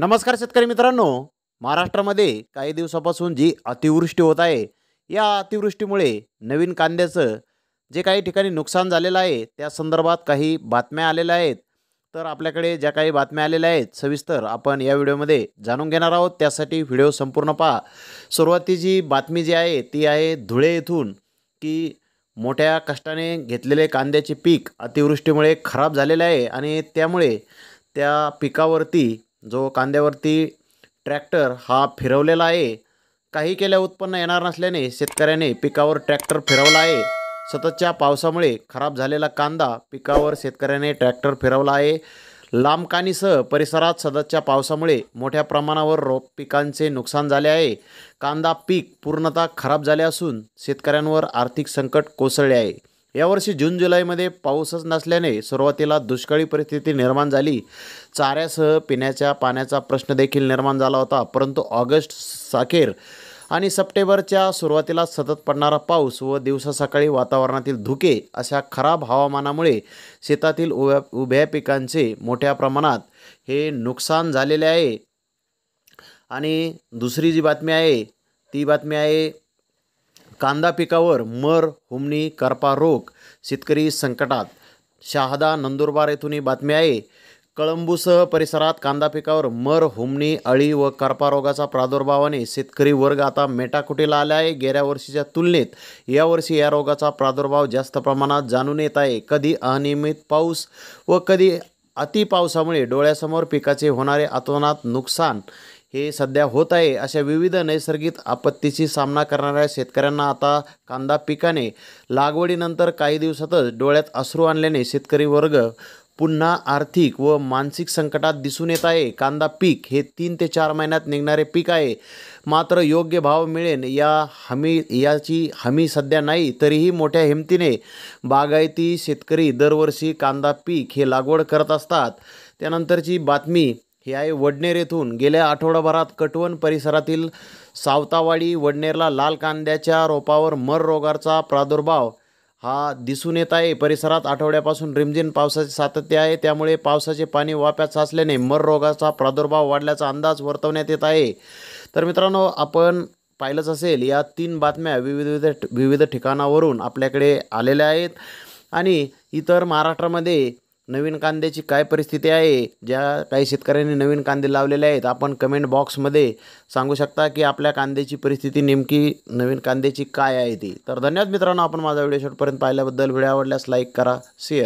नमस्कार शेतकरी मित्रांनो महाराष्ट्रामध्ये काही दिवसापासून जी अतिवृष्टी होत आहे या अतिवृष्टीमुळे नवीन कांद्याचं जे काही ठिकाणी नुकसान झालेलं आहे त्या संदर्भात काही बातम्या आलेल्या आहेत तर आपल्याकडे ज्या काही बातम्या आलेल्या आहेत सविस्तर आपण या व्हिडिओमध्ये जाणून घेणार आहोत त्यासाठी व्हिडिओ संपूर्ण पहा सुरुवातीची बातमी जी आहे ती आहे धुळे येथून की मोठ्या कष्टाने घेतलेले कांद्याचे पीक अतिवृष्टीमुळे खराब झालेले आहे आणि त्यामुळे त्या पिकावरती जो कांद्यावरती ट्रॅक्टर हा फिरवलेला आहे काही केल्या उत्पन्न येणार नसल्याने शेतकऱ्याने पिकावर ट्रॅक्टर फिरवला आहे सततच्या पावसामुळे खराब झालेला कांदा पिकावर शेतकऱ्याने ट्रॅक्टर फिरवला आहे लांबकानीसह परिसरात सततच्या पावसामुळे मोठ्या प्रमाणावर रोप पिकांचे नुकसान झाले आहे कांदा पीक पूर्णतः खराब झाले असून शेतकऱ्यांवर आर्थिक संकट कोसळले आहे यावर्षी जून जुलैमध्ये पाऊसच नसल्याने सुरुवातीला दुष्काळी परिस्थिती निर्माण झाली चाऱ्यासह पिण्याच्या पाण्याचा प्रश्न देखील निर्माण झाला होता परंतु ऑगस्ट साखेर आणि सप्टेंबरच्या सुरुवातीला सतत पडणारा पाऊस व दिवसा सकाळी वातावरणातील धुके अशा खराब हवामानामुळे शेतातील उभ्या उभ्या पिकांचे मोठ्या प्रमाणात हे नुकसान झालेले आहे आणि दुसरी जी बातमी आहे ती बातमी आहे कांदा पिकावर मर हुमणी करपा रोग शेतकरी संकटात शहादा नंदुरबार येथून बातमी आहे कळंबूसह परिसरात कांदा पिकावर मर हुमणी अळी व करपा रोगाचा प्रादुर्भावाने शेतकरी वर्ग आता मेटाकुटीला आला आहे गेल्या वर्षीच्या तुलनेत यावर्षी या रोगाचा प्रादुर्भाव जास्त प्रमाणात जाणून येत आहे कधी अनियमित पाऊस व कधी अतिपावसामुळे डोळ्यासमोर पिकाचे होणारे अतोनात नुकसान हे सध्या होत आहे अशा विविध नैसर्गिक आपत्तीशी सामना करणाऱ्या शेतकऱ्यांना आता कांदा पिकाने लागवडीनंतर काही दिवसातच डोळ्यात अश्रू आणल्याने शेतकरी वर्ग पुन्हा आर्थिक व मानसिक संकटात दिसून येत आहे कांदा पीक हे तीन ते चार महिन्यात निघणारे पीक आहे मात्र योग्य भाव मिळेल या हमी याची हमी सध्या नाही तरीही मोठ्या हिमतीने बागायती शेतकरी दरवर्षी कांदा पीक हे लागवड करत असतात त्यानंतरची बातमी हे आहे वडनेर येथून गेल्या आठवडाभरात कटवण परिसरातील सावतावाडी वडनेरला लाल कांद्याच्या रोपावर मर रोगाचा प्रादुर्भाव हा दिसून येत आहे परिसरात आठवड्यापासून रिमझिम पावसाचे सातत्य आहे त्यामुळे पावसाचे पाणी वाप्यात साचल्याने मर रोगाचा प्रादुर्भाव वाढल्याचा अंदाज वर्तवण्यात येत आहे तर मित्रांनो आपण पाहिलंच असेल या तीन बातम्या विविध विविध ठिकाणावरून आपल्याकडे आलेल्या आहेत आणि इतर महाराष्ट्रामध्ये नवीन कांद्याची काय परिस्थिती आहे ज्या काही शेतकऱ्यांनी नवीन कांदे लावलेले आहेत आपण कमेंट बॉक्समध्ये सांगू शकता की आपल्या कांद्याची परिस्थिती नेमकी नवीन कांद्याची काय आहे ती तर धन्यवाद मित्रांनो आपण माझा व्हिडिओ शेवटपर्यंत पाहिल्याबद्दल व्हिडिओ आवडल्यास लाईक करा शेअर